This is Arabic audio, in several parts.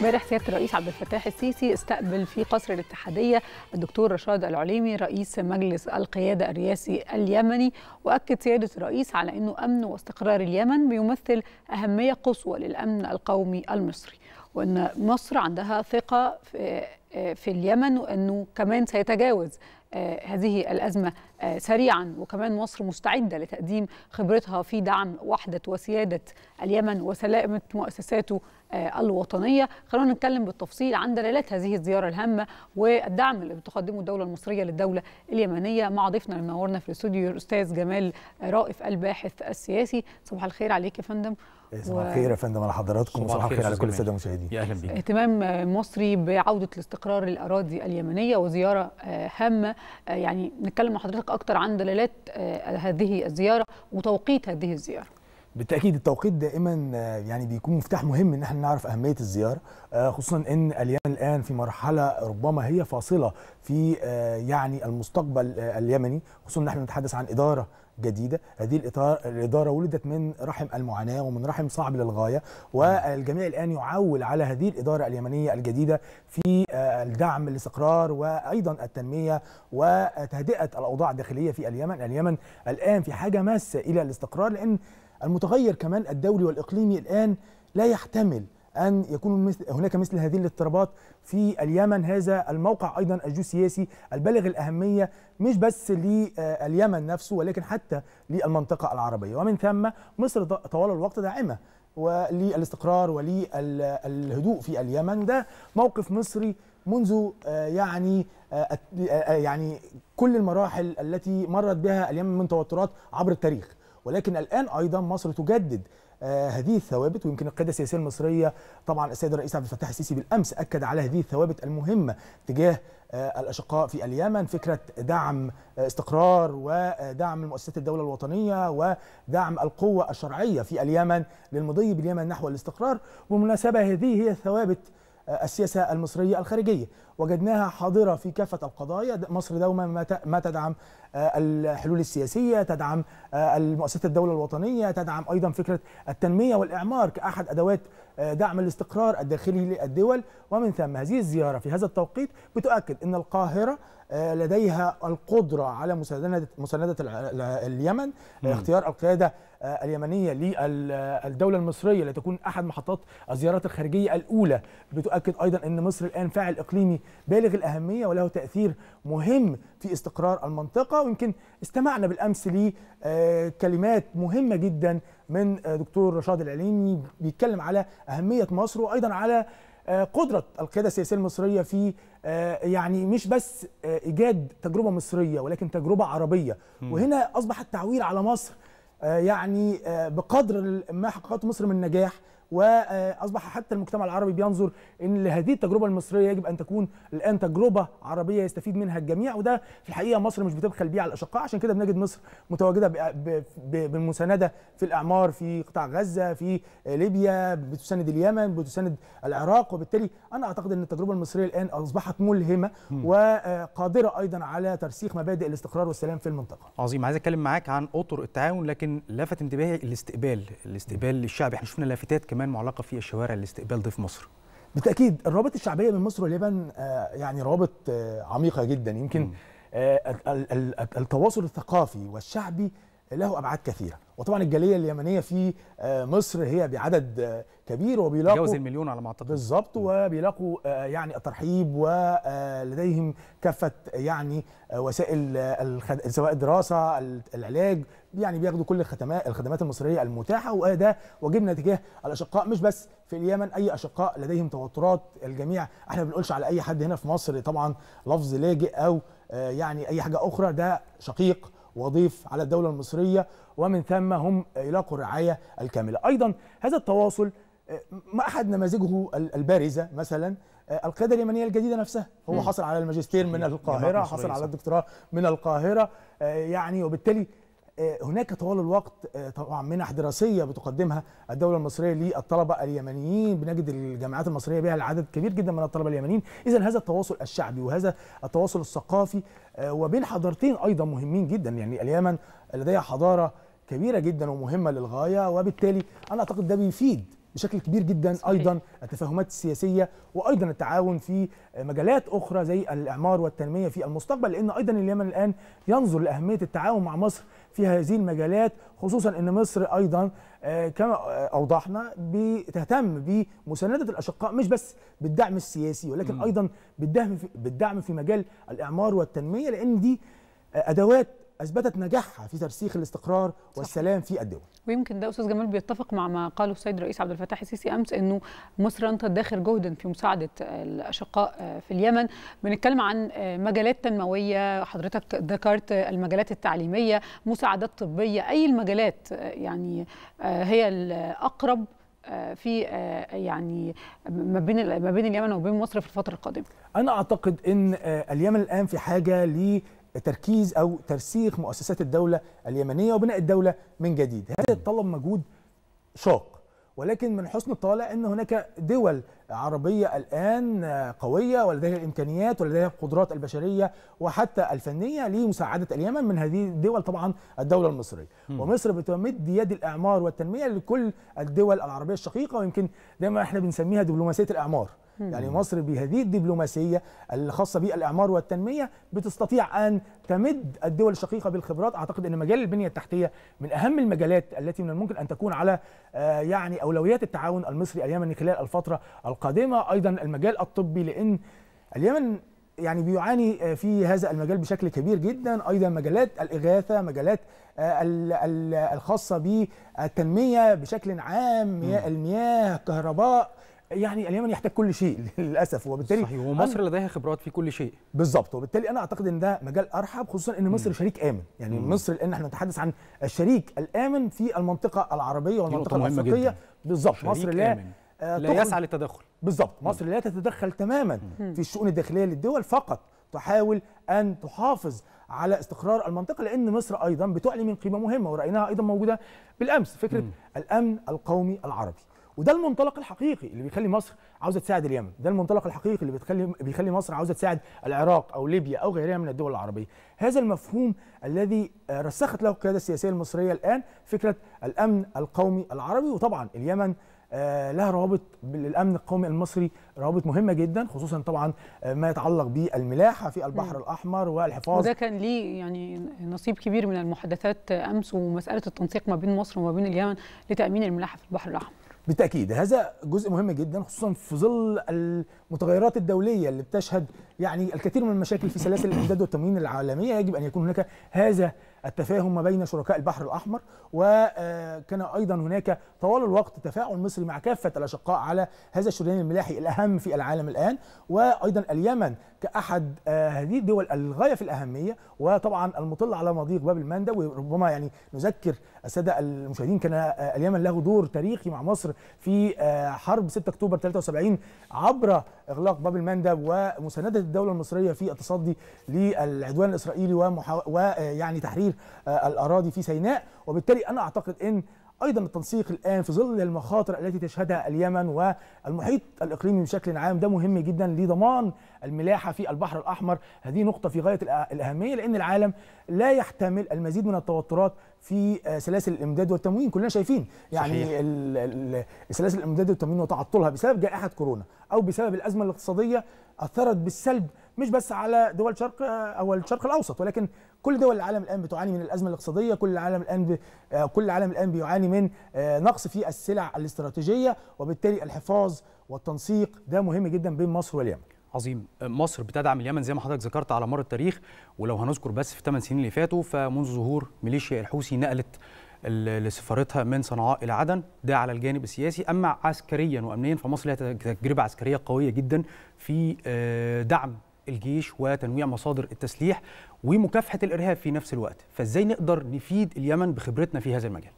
امبارح سياده الرئيس عبد الفتاح السيسي استقبل في قصر الاتحاديه الدكتور رشاد العليمي رئيس مجلس القياده الرئاسي اليمني واكد سياده الرئيس على انه امن واستقرار اليمن بيمثل اهميه قصوى للامن القومي المصري وان مصر عندها ثقه في في اليمن وانه كمان سيتجاوز آه، هذه الازمه آه، سريعا وكمان مصر مستعده لتقديم خبرتها في دعم وحده وسياده اليمن وسلامه مؤسساته آه، الوطنيه خلونا نتكلم بالتفصيل عن دلالات هذه الزياره الهامه والدعم اللي بتقدمه الدوله المصريه للدوله اليمنيه مع ضيفنا اللي منورنا في الاستوديو الاستاذ جمال رائف الباحث السياسي صباح الخير عليك يا فندم صباح الخير يا فندم على حضراتكم وصباح الخير على كل الساده المشاهدين اهلا بيك اهتمام آه، مصري بعوده الاستقرار للاراضي اليمنيه وزياره آه، هامه يعني نتكلم مع حضرتك اكتر عن دلالات هذه الزياره وتوقيت هذه الزياره بالتاكيد التوقيت دائما آه، يعني بيكون مفتاح مهم ان احنا نعرف اهميه الزياره آه، خصوصا ان اليمن الان في مرحله ربما هي فاصله في آه، يعني المستقبل اليمني خصوصا ان احنا نتحدث عن اداره جديده هذه الاداره ولدت من رحم المعاناه ومن رحم صعب للغايه والجميع الان يعول على هذه الاداره اليمنيه الجديده في الدعم الاستقرار وايضا التنميه وتهدئه الاوضاع الداخليه في اليمن اليمن الان في حاجه ماسه الى الاستقرار لان المتغير كمان الدولي والإقليمي الآن لا يحتمل أن يكون مثل هناك مثل هذه الاضطرابات في اليمن هذا الموقع أيضا الجيوسياسي البالغ الأهمية مش بس لليمن نفسه ولكن حتى للمنطقة العربية ومن ثم مصر طوال الوقت داعمة وللاستقرار وللهدوء في اليمن ده موقف مصري منذ آه، يعني آه، آه، يعني كل المراحل التي مرت بها اليمن من توترات عبر التاريخ ولكن الان ايضا مصر تجدد آه، هذه الثوابت ويمكن القياده السياسيه المصريه طبعا السيد الرئيس عبد الفتاح السيسي بالامس اكد على هذه الثوابت المهمه تجاه آه، الاشقاء في اليمن فكره دعم آه، استقرار ودعم مؤسسات الدوله الوطنيه ودعم القوه الشرعيه في اليمن للمضي باليمن نحو الاستقرار وبالمناسبه هذه هي الثوابت السياسة المصرية الخارجية وجدناها حاضرة في كافة القضايا مصر دوما ما تدعم آه، الحلول السياسية تدعم آه، المؤسسات الدولة الوطنية تدعم أيضا فكرة التنمية والإعمار كأحد أدوات آه، دعم الاستقرار الداخلي للدول ومن ثم هذه الزيارة في هذا التوقيت بتؤكد أن القاهرة آه، لديها القدرة على مساندة مساندة اليمن آه، اختيار القيادة اليمنية للدولة المصرية لتكون أحد محطات الزيارات الخارجية الأولى بتؤكد أيضا أن مصر الآن فاعل إقليمي بالغ الأهمية وله تأثير مهم في استقرار المنطقة ويمكن استمعنا بالأمس لكلمات مهمة جدا من دكتور رشاد العليمي بيتكلم على اهميه مصر وايضا على آه، قدره القياده السياسيه المصريه في آه، يعني مش بس آه، ايجاد تجربه مصريه ولكن تجربه عربيه وهنا اصبح التعويل على مصر يعني بقدر ما حققته مصر من نجاح واصبح حتى المجتمع العربي بينظر ان لهذه التجربه المصريه يجب ان تكون الان تجربه عربيه يستفيد منها الجميع وده في الحقيقه مصر مش بتبخل بيه على الاشقاء عشان كده بنجد مصر متواجده بالمسانده في الاعمار في قطاع غزه في ليبيا بتساند اليمن بتساند العراق وبالتالي انا اعتقد ان التجربه المصريه الان اصبحت ملهمه وقادره ايضا على ترسيخ مبادئ الاستقرار والسلام في المنطقه. عظيم عايز اتكلم معاك عن اطر التعاون لكن لفت انتباهي الاستقبال الاستقبال للشعب احنا شفنا لافتات كمان كمان معلقه في الشوارع لاستقبال ضيف مصر بالتاكيد الروابط الشعبيه بين مصر واليابان آه، يعني روابط آه، عميقه جدا يمكن آه، التواصل الثقافي والشعبي له ابعاد كثيره وطبعا الجاليه اليمنيه في آه، مصر هي بعدد آه، كبير وبيلاقوا جوز المليون على ما اعتقد بالظبط وبيلاقوا آه، يعني الترحيب ولديهم كافه يعني وسائل سواء الدراسه العلاج يعني بياخدوا كل الخدمات الخدمات المصريه المتاحه وده واجبنا تجاه الاشقاء مش بس في اليمن اي اشقاء لديهم توترات الجميع احنا ما بنقولش على اي حد هنا في مصر طبعا لفظ لاجئ او يعني اي حاجه اخرى ده شقيق وضيف على الدولة المصرية ومن ثم هم يلاقوا الرعاية الكاملة أيضا هذا التواصل آه، ما أحد نماذجه البارزة مثلا آه، القياده اليمنيه الجديده نفسها هو حصل على الماجستير من القاهره حصل على الدكتوراه من القاهره آه، يعني وبالتالي آه، هناك طوال الوقت آه، طبعا منح دراسيه بتقدمها الدوله المصريه للطلبه اليمنيين بنجد الجامعات المصريه بها العدد كبير جدا من الطلبه اليمنيين اذا هذا التواصل الشعبي وهذا التواصل الثقافي آه، وبين حضارتين ايضا مهمين جدا يعني اليمن لديها حضاره كبيره جدا ومهمه للغايه وبالتالي انا اعتقد ده بيفيد بشكل كبير جدا صحيح. ايضا التفاهمات السياسيه وايضا التعاون في مجالات اخرى زي الاعمار والتنميه في المستقبل لان ايضا اليمن الان ينظر لاهميه التعاون مع مصر في هذه المجالات خصوصا ان مصر ايضا آه، كما آه، اوضحنا بتهتم بمسانده الاشقاء مش بس بالدعم السياسي ولكن ايضا بالدعم في مجال الاعمار والتنميه لان دي آه، ادوات اثبتت نجاحها في ترسيخ الاستقرار والسلام في الدول ويمكن ده استاذ جمال بيتفق مع ما قاله السيد الرئيس عبد الفتاح السيسي امس انه مصر انت داخل جهد في مساعده الاشقاء آه، في اليمن بنتكلم عن آه، مجالات تنمويه حضرتك ذكرت آه، المجالات التعليميه مساعدات طبيه اي المجالات يعني هي الاقرب في يعني ما بين ما بين اليمن وبين مصر في الفتره القادمه انا اعتقد ان اليمن الان في حاجه ل تركيز أو ترسيخ مؤسسات الدولة اليمنية وبناء الدولة من جديد هذا يتطلب مجهود شاق ولكن من حسن الطالع أن هناك دول عربية الآن قوية ولديها الإمكانيات ولديها القدرات البشرية وحتى الفنية لمساعدة اليمن من هذه الدول طبعا الدولة المصرية ومصر بتمد يد الإعمار والتنمية لكل الدول العربية الشقيقة ويمكن دايما احنا بنسميها دبلوماسية الإعمار يعني مصر بهذه الدبلوماسية الخاصة بالإعمار والتنمية بتستطيع أن تمد الدول الشقيقة بالخبرات أعتقد أن مجال البنية التحتية من أهم المجالات التي من الممكن أن تكون على آه، يعني أولويات التعاون المصري اليمني خلال الفترة القادمة أيضا المجال الطبي لأن اليمن يعني بيعاني آه، في هذا المجال بشكل كبير جدا ايضا مجالات الاغاثه مجالات آه، الخاصه بالتنميه بشكل عام مياه المياه الكهرباء يعني اليمن يحتاج كل شيء للاسف وبالتالي صحيح ومصر لديها خبرات في كل شيء بالظبط وبالتالي انا اعتقد ان ده مجال ارحب خصوصا ان مصر م. شريك امن يعني م. مصر لان احنا نتحدث عن الشريك الامن في المنطقه العربيه والمنطقه الافريقيه بالظبط مصر لا آمن. آه لا يسعى للتدخل بالظبط مصر لا تتدخل تماما م. في الشؤون الداخليه للدول فقط تحاول ان تحافظ على استقرار المنطقه لان مصر ايضا بتعلي من قيمه مهمه ورايناها ايضا موجوده بالامس فكره م. الامن القومي العربي وده المنطلق الحقيقي اللي بيخلي مصر عاوزه تساعد اليمن ده المنطلق الحقيقي اللي بتخلي بيخلي مصر عاوزه تساعد العراق او ليبيا او غيرها من الدول العربيه هذا المفهوم الذي آه، رسخت له القياده السياسيه المصريه الان فكره الامن القومي العربي وطبعا اليمن آه، لها روابط بالامن القومي المصري روابط مهمه جدا خصوصا طبعا آه، ما يتعلق بالملاحه في البحر الاحمر والحفاظ وده كان ليه يعني نصيب كبير من المحادثات امس ومساله التنسيق ما بين مصر وما بين اليمن لتامين الملاحه في البحر الاحمر بالتاكيد هذا جزء مهم جدا خصوصا في ظل المتغيرات الدوليه اللي بتشهد يعني الكثير من المشاكل في سلاسل الامداد والتموين العالميه يجب ان يكون هناك هذا التفاهم ما بين شركاء البحر الأحمر وكان أيضا هناك طوال الوقت تفاعل مصري مع كافة الأشقاء على هذا الشريان الملاحي الأهم في العالم الآن وأيضا اليمن كأحد آه، هذه الدول الغاية في الأهمية وطبعا المطل على مضيق باب المندب وربما يعني نذكر السادة المشاهدين كان آه، اليمن له دور تاريخي مع مصر في آه، حرب 6 أكتوبر 73 عبر إغلاق باب المندب ومساندة الدولة المصرية في التصدي للعدوان الإسرائيلي ويعني تحرير تطهير آه، الاراضي في سيناء وبالتالي انا اعتقد ان ايضا التنسيق الان في ظل المخاطر التي تشهدها اليمن والمحيط الاقليمي بشكل عام ده مهم جدا لضمان الملاحه في البحر الاحمر هذه نقطه في غايه الاهميه لان العالم لا يحتمل المزيد من التوترات في آه، سلاسل الامداد والتموين كلنا شايفين يعني سلاسل الامداد والتموين وتعطلها بسبب جائحه كورونا او بسبب الازمه الاقتصاديه اثرت بالسلب مش بس على دول شرق آه، او الشرق الاوسط ولكن كل دول العالم الان بتعاني من الازمه الاقتصاديه كل العالم الان ب... آه، كل العالم الان بيعاني من آه، نقص في السلع الاستراتيجيه وبالتالي الحفاظ والتنسيق ده مهم جدا بين مصر واليمن عظيم آه، مصر بتدعم اليمن زي ما حضرتك ذكرت على مر التاريخ ولو هنذكر بس في 8 سنين اللي فاتوا فمنذ ظهور ميليشيا الحوثي نقلت لسفارتها من صنعاء الى عدن ده على الجانب السياسي اما عسكريا وامنيا فمصر لها تجربه عسكريه قويه جدا في دعم الجيش وتنويع مصادر التسليح ومكافحه الارهاب في نفس الوقت فازاي نقدر نفيد اليمن بخبرتنا في هذا المجال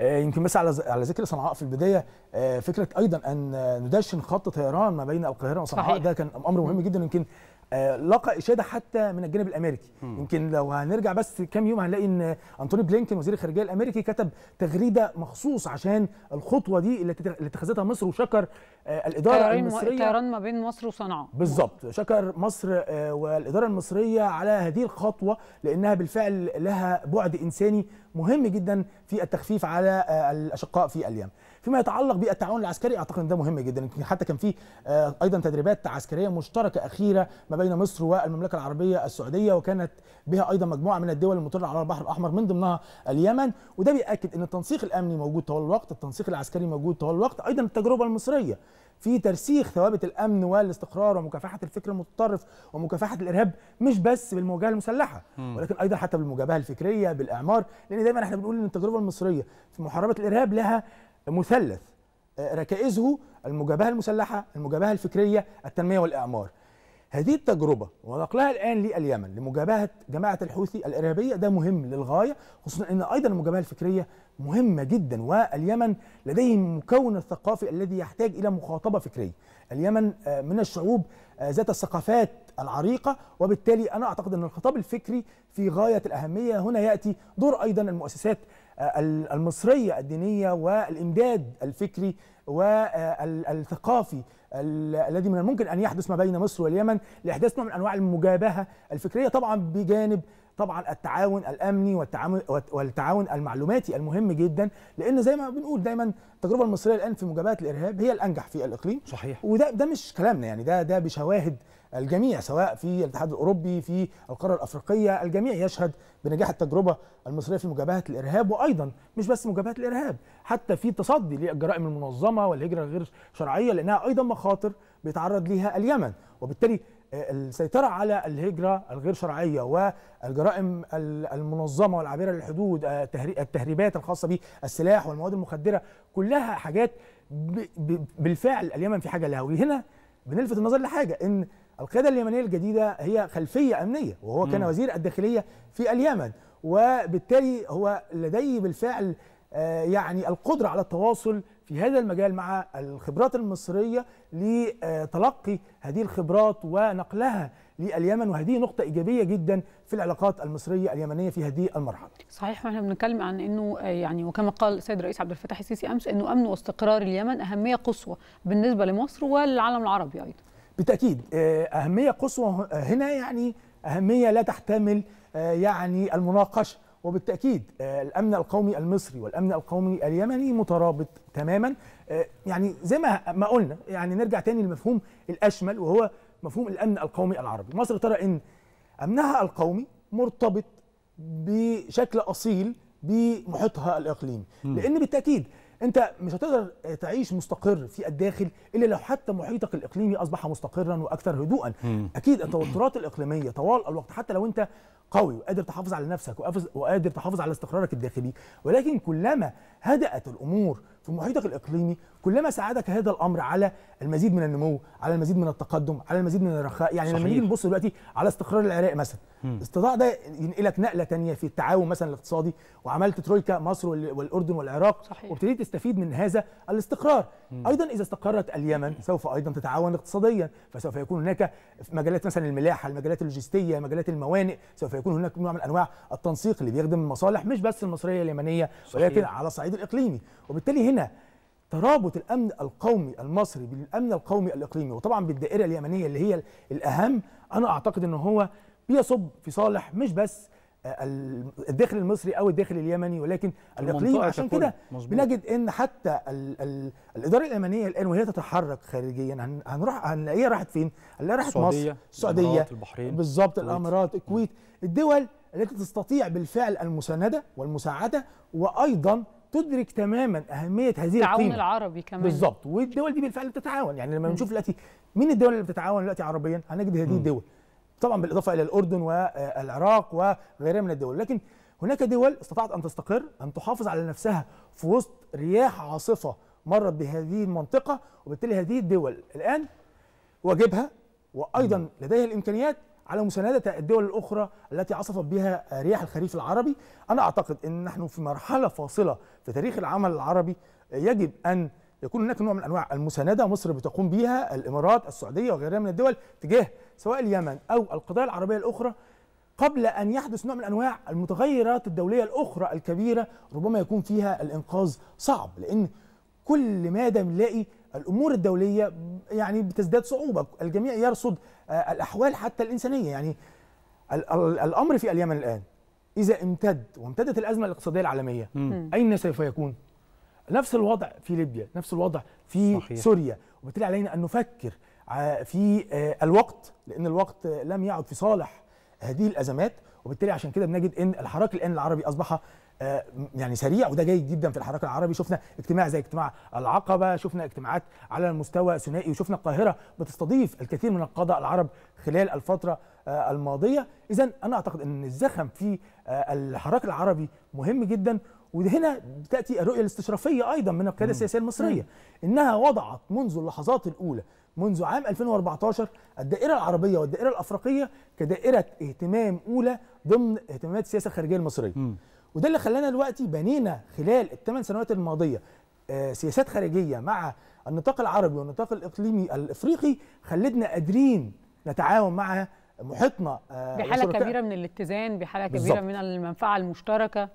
آه، يمكن بس على على ذكر صنعاء في البدايه آه، فكره ايضا ان ندشن خط طيران ما بين القاهره وصنعاء ده كان امر مهم جدا يمكن آه، لقى اشاده حتى من الجانب الامريكي م. يمكن لو هنرجع بس كام يوم هنلاقي ان انتوني بلينكن وزير الخارجيه الامريكي كتب تغريده مخصوص عشان الخطوه دي اللي اتخذتها مصر وشكر آه، الاداره المصريه طيران ما بين مصر وصنعاء بالظبط شكر مصر آه، والاداره المصريه على هذه الخطوه لانها بالفعل لها بعد انساني مهم جدا في التخفيف على آه، الاشقاء في اليمن فيما يتعلق بالتعاون العسكري اعتقد ان ده مهم جدا حتى كان في ايضا تدريبات عسكريه مشتركه اخيره ما بين مصر والمملكه العربيه السعوديه وكانت بها ايضا مجموعه من الدول المطله على البحر الاحمر من ضمنها اليمن وده بياكد ان التنسيق الامني موجود طوال الوقت التنسيق العسكري موجود طوال الوقت ايضا التجربه المصريه في ترسيخ ثوابت الامن والاستقرار ومكافحه الفكر المتطرف ومكافحه الارهاب مش بس بالمواجهه المسلحه ولكن ايضا حتى بالمجابهه الفكريه بالاعمار لان دايما احنا بنقول ان التجربه المصريه في محاربه الارهاب لها مثلث آه، ركائزه المجابهه المسلحه المجابهه الفكريه التنميه والاعمار هذه التجربه ونقلها الان لليمن لمجابهه جماعه الحوثي الارهابيه ده مهم للغايه خصوصا ان ايضا المجابهه الفكريه مهمة جدا واليمن لديه المكون الثقافي الذي يحتاج إلى مخاطبة فكرية اليمن آه، من الشعوب آه، ذات الثقافات العريقة وبالتالي أنا أعتقد أن الخطاب الفكري في غاية الأهمية هنا يأتي دور أيضا المؤسسات آه، المصرية الدينية والإمداد الفكري والثقافي الذي من الممكن أن يحدث ما بين مصر واليمن لإحداث نوع من أنواع المجابهة الفكرية طبعا بجانب طبعا التعاون الامني والتعاون والتعاون المعلوماتي المهم جدا لان زي ما بنقول دايما التجربه المصريه الان في مجابهه الارهاب هي الانجح في الاقليم صحيح وده ده مش كلامنا يعني ده ده بشواهد الجميع سواء في الاتحاد الاوروبي في القاره الافريقيه الجميع يشهد بنجاح التجربه المصريه في مجابهه الارهاب وايضا مش بس مجابهه الارهاب حتى في تصدي للجرائم المنظمه والهجره غير شرعيه لانها ايضا مخاطر بيتعرض ليها اليمن وبالتالي السيطرة على الهجرة الغير شرعية والجرائم المنظمة والعابرة للحدود آه، التهريبات الخاصة بالسلاح والمواد المخدرة كلها حاجات بالفعل اليمن في حاجة لها وهنا بنلفت النظر لحاجة إن القيادة اليمنية الجديدة هي خلفية أمنية وهو كان وزير الداخلية في اليمن وبالتالي هو لديه بالفعل آه، يعني القدرة على التواصل في هذا المجال مع الخبرات المصرية لتلقي هذه الخبرات ونقلها لليمن وهذه نقطة إيجابية جدا في العلاقات المصرية اليمنية في هذه المرحلة صحيح واحنا بنتكلم عن أنه آه، يعني وكما قال السيد الرئيس عبد الفتاح السيسي أمس أنه أمن واستقرار اليمن أهمية قصوى بالنسبة لمصر والعالم العربي أيضا بالتأكيد آه، أهمية قصوى هنا يعني أهمية لا تحتمل آه، يعني المناقشة وبالتاكيد آه، الامن القومي المصري والامن القومي اليمني مترابط تماما آه، يعني زي ما ما قلنا يعني نرجع تاني للمفهوم الاشمل وهو مفهوم الامن القومي العربي مصر ترى ان امنها القومي مرتبط بشكل اصيل بمحيطها الاقليمي لان بالتاكيد انت مش هتقدر آه، تعيش مستقر في الداخل الا لو حتى محيطك الاقليمي اصبح مستقرا واكثر هدوءا اكيد التوترات الاقليميه طوال الوقت حتى لو انت قوي وقادر تحافظ على نفسك وقادر تحافظ على استقرارك الداخلي ولكن كلما هدأت الامور في محيطك الاقليمي كلما ساعدك هذا الامر على المزيد من النمو على المزيد من التقدم على المزيد من الرخاء يعني صحيح. لما نيجي نبص دلوقتي على استقرار العراق مثلا الاستطاع ده ينقلك نقله تانية في التعاون مثلا الاقتصادي وعملت ترويكا مصر والاردن والعراق وابتديت تستفيد من هذا الاستقرار مم. ايضا اذا استقرت اليمن سوف ايضا تتعاون اقتصاديا فسوف يكون هناك مجالات مثلا الملاحه المجالات اللوجستيه مجالات الموانئ سوف يكون هناك نوع من انواع التنسيق اللي بيخدم المصالح مش بس المصريه اليمنيه صحيح. ولكن على الصعيد الاقليمي وبالتالي هنا ترابط الامن القومي المصري بالامن القومي الاقليمي وطبعا بالدائره اليمنيه اللي هي الاهم انا اعتقد ان هو بيصب في صالح مش بس آه، الداخل المصري او الداخل اليمني ولكن الاقليم عشان كده بنجد ان حتى الـ الـ الاداره اليمنيه الان وهي تتحرك خارجيا هنروح هنلاقيها راحت فين؟ هنلاقيها راحت مصر السعوديه البحرين بالظبط الامارات الكويت الدول التي تستطيع بالفعل المسانده والمساعده وايضا تدرك تماما اهميه هذه القيمه التعاون العربي كمان بالظبط والدول دي بالفعل بتتعاون يعني لما بنشوف دلوقتي مين الدول اللي بتتعاون دلوقتي عربيا هنجد هذه الدول طبعا بالاضافه الى الاردن والعراق وغيرها من الدول لكن هناك دول استطاعت ان تستقر ان تحافظ على نفسها في وسط رياح عاصفه مرت بهذه المنطقه وبالتالي هذه الدول الان واجبها وايضا لديها الامكانيات على مساندة الدول الأخرى التي عصفت بها رياح الخريف العربي أنا أعتقد أن نحن في مرحلة فاصلة في تاريخ العمل العربي يجب أن يكون هناك نوع من انواع المسانده مصر بتقوم بيها الامارات السعوديه وغيرها من الدول تجاه سواء اليمن او القضايا العربيه الاخرى قبل ان يحدث نوع من انواع المتغيرات الدوليه الاخرى الكبيره ربما يكون فيها الانقاذ صعب لان كل مادة بنلاقي الامور الدوليه يعني بتزداد صعوبه الجميع يرصد آه، الاحوال حتى الانسانيه يعني الامر في اليمن الان اذا امتد وامتدت الازمه الاقتصاديه العالميه اين سوف يكون نفس الوضع في ليبيا نفس الوضع في صحيح. سوريا وبالتالي علينا أن نفكر في آه، الوقت لأن الوقت لم يعد في صالح هذه الأزمات وبالتالي عشان كده بنجد ان الحراك الان العربي اصبح آه، يعني سريع وده جيد جدا في الحراك العربي شفنا اجتماع زي اجتماع العقبه شفنا اجتماعات على المستوى الثنائي وشفنا القاهره بتستضيف الكثير من القضاء العرب خلال الفتره آه، الماضيه اذا انا اعتقد ان الزخم في الحراك العربي مهم جدا وهنا تاتي الرؤيه الاستشرافيه ايضا من القياده السياسيه المصريه انها وضعت منذ اللحظات الاولى منذ عام 2014 الدائره العربيه والدائره الافريقيه كدائره اهتمام اولى ضمن اهتمامات السياسه الخارجيه المصريه وده اللي خلانا دلوقتي بنينا خلال الثمان سنوات الماضيه آه، سياسات خارجيه مع النطاق العربي والنطاق الاقليمي الافريقي خلتنا قادرين نتعاون مع محيطنا آه، بحاله كبيره من الاتزان بحاله كبيره بالزبط. من المنفعه المشتركه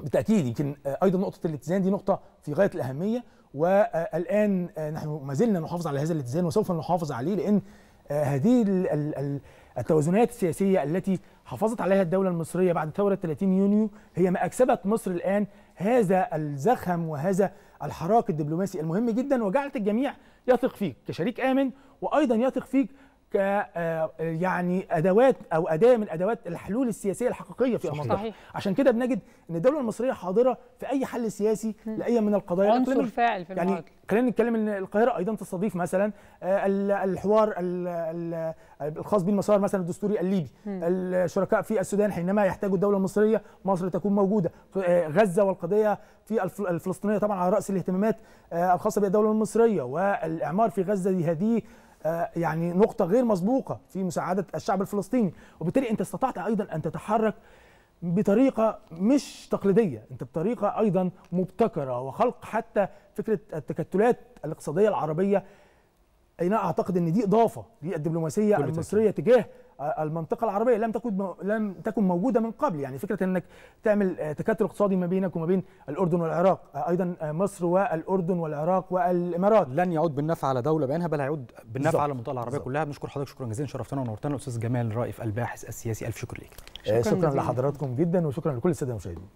بالتاكيد يمكن آه، ايضا نقطه الاتزان دي نقطه في غايه الاهميه والان نحن ما زلنا نحافظ على هذا الاتزان وسوف نحافظ عليه لان آه، هذه التوازنات السياسيه التي حافظت عليها الدوله المصريه بعد ثوره 30 يونيو هي ما اكسبت مصر الان هذا الزخم وهذا الحراك الدبلوماسي المهم جدا وجعلت الجميع يثق فيك كشريك امن وايضا يثق فيك آه، آه، يعني ادوات او اداه من ادوات الحلول السياسيه الحقيقيه في المنطقه عشان كده بنجد ان الدوله المصريه حاضره في اي حل سياسي لاي من القضايا عنصر فاعل في يعني خلينا نتكلم ان القاهره ايضا تستضيف مثلا آه، الحوار الخاص بالمسار مثلا الدستوري الليبي الشركاء في السودان حينما يحتاج الدوله المصريه مصر تكون موجوده غزه والقضيه في الفلسطينيه طبعا على راس الاهتمامات الخاصه بالدوله المصريه والاعمار في غزه هذه آه، يعني نقطه غير مسبوقه في مساعده الشعب الفلسطيني وبالتالي انت استطعت ايضا ان تتحرك بطريقه مش تقليديه انت بطريقه ايضا مبتكره وخلق حتى فكره التكتلات الاقتصاديه العربيه انا نعم، اعتقد ان دي اضافه للدبلوماسية المصريه تجاه آه، المنطقه العربيه لم تكن لم تكن موجوده من قبل يعني فكره انك تعمل آه، تكاثر اقتصادي ما بينك وما بين الاردن والعراق آه، ايضا مصر والاردن والعراق والامارات لن يعود بالنفع على دوله بعينها بل هيعود بالنفع بالزبط. على المنطقه العربيه بالزبط. كلها بنشكر حضرتك شكرا جزيلا شرفتنا ونورتنا الاستاذ جمال رائف الباحث السياسي الف شكر ليك شكرا, شكرا لحضراتكم جدا وشكرا لكل الساده المشاهدين